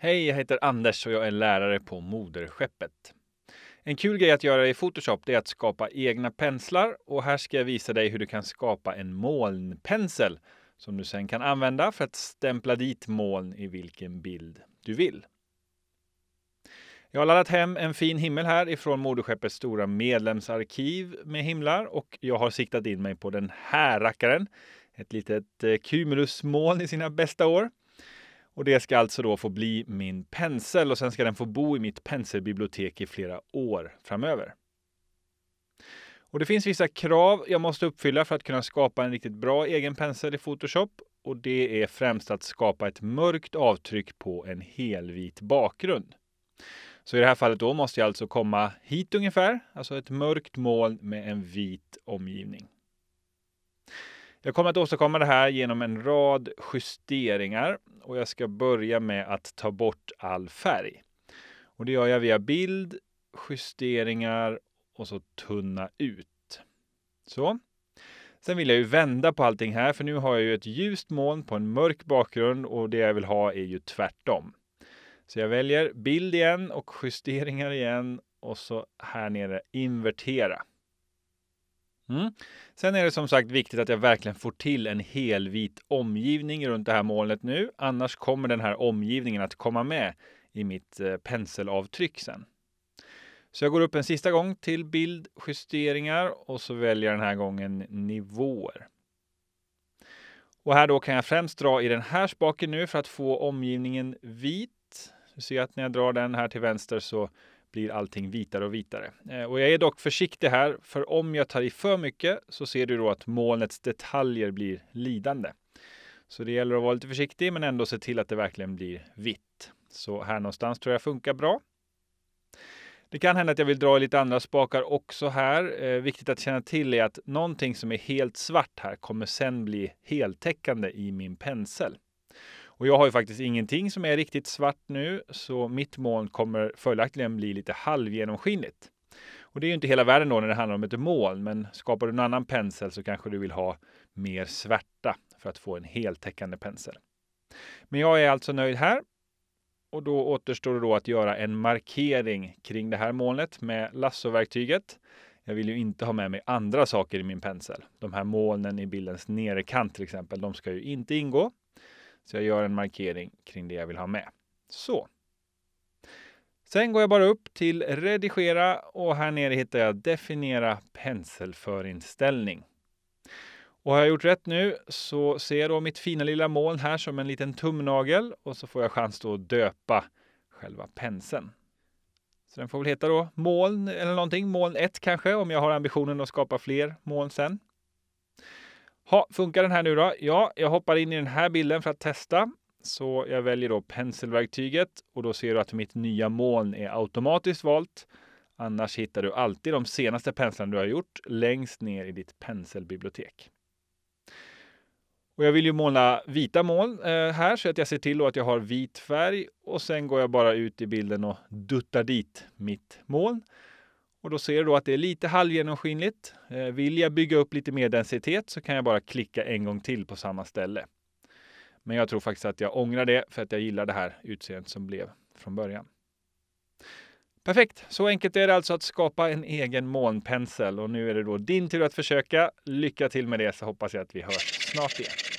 Hej, jag heter Anders och jag är lärare på Moderskeppet. En kul grej att göra i Photoshop är att skapa egna penslar och här ska jag visa dig hur du kan skapa en molnpensel som du sen kan använda för att stämpla dit moln i vilken bild du vill. Jag har laddat hem en fin himmel här ifrån Moderskeppets stora medlemsarkiv med himlar och jag har siktat in mig på den här rackaren. Ett litet eh, cumulusmoln i sina bästa år. Och det ska alltså då få bli min pensel och sen ska den få bo i mitt penselbibliotek i flera år framöver. Och det finns vissa krav jag måste uppfylla för att kunna skapa en riktigt bra egen pensel i Photoshop och det är främst att skapa ett mörkt avtryck på en helvit bakgrund. Så i det här fallet då måste jag alltså komma hit ungefär, alltså ett mörkt moln med en vit omgivning. Jag kommer att åstadkomma det här genom en rad justeringar och jag ska börja med att ta bort all färg. Och det gör jag via bild, justeringar och så tunna ut. Så. Sen vill jag ju vända på allting här, för nu har jag ju ett ljust moln på en mörk bakgrund och det jag vill ha är ju tvärtom. Så jag väljer bild igen och justeringar igen och så här nere invertera. Mm. Sen är det som sagt viktigt att jag verkligen får till en helvit omgivning runt det här molnet nu. Annars kommer den här omgivningen att komma med i mitt eh, penselavtryck sen. Så jag går upp en sista gång till bild, justeringar och så väljer jag den här gången nivåer. Och här då kan jag främst dra i den här spaken nu för att få omgivningen vit. Du ser att när jag drar den här till vänster så blir allting vitare och vitare. Eh, och jag är dock försiktig här, för om jag tar i för mycket så ser du då att molnets detaljer blir lidande. Så det gäller att vara lite försiktig, men ändå se till att det verkligen blir vitt. Så här någonstans tror jag funkar bra. Det kan hända att jag vill dra i lite andra spakar också här. Eh, viktigt att känna till är att någonting som är helt svart här kommer sen bli heltäckande i min pensel. Och jag har ju faktiskt ingenting som är riktigt svart nu, så mitt moln kommer följaktligen bli lite halvgenomskinligt. Och det är ju inte hela världen då när det handlar om ett moln, men skapar du en annan pensel så kanske du vill ha mer svärta för att få en heltäckande pensel. Men jag är alltså nöjd här och då återstår det då att göra en markering kring det här molnet med lassoverktyget. Jag vill ju inte ha med mig andra saker i min pensel. De här molnen i bildens nere kant till exempel, de ska ju inte ingå. Så jag gör en markering kring det jag vill ha med. Så. Sen går jag bara upp till redigera och här nere hittar jag definiera penselförinställning. Och har jag gjort rätt nu så ser jag då mitt fina lilla moln här som en liten tumnagel och så får jag chans då att döpa själva penseln. Så den får väl heta då moln eller någonting, moln 1 kanske om jag har ambitionen att skapa fler moln sen. Ha, funkar den här nu då? Ja, jag hoppar in i den här bilden för att testa. Så jag väljer då penselverktyget och då ser du att mitt nya moln är automatiskt valt. Annars hittar du alltid de senaste penslarna du har gjort längst ner i ditt penselbibliotek. Och jag vill ju måla vita moln eh, här så att jag ser till att jag har vit färg och sen går jag bara ut i bilden och duttar dit mitt moln. Och då ser du då att det är lite halvgenomskinligt. Eh, vill jag bygga upp lite mer densitet så kan jag bara klicka en gång till på samma ställe. Men jag tror faktiskt att jag ångrar det för att jag gillar det här utseendet som blev från början. Perfekt! Så enkelt är det alltså att skapa en egen molnpensel. och nu är det då din tur att försöka. Lycka till med det så hoppas jag att vi hörs snart igen.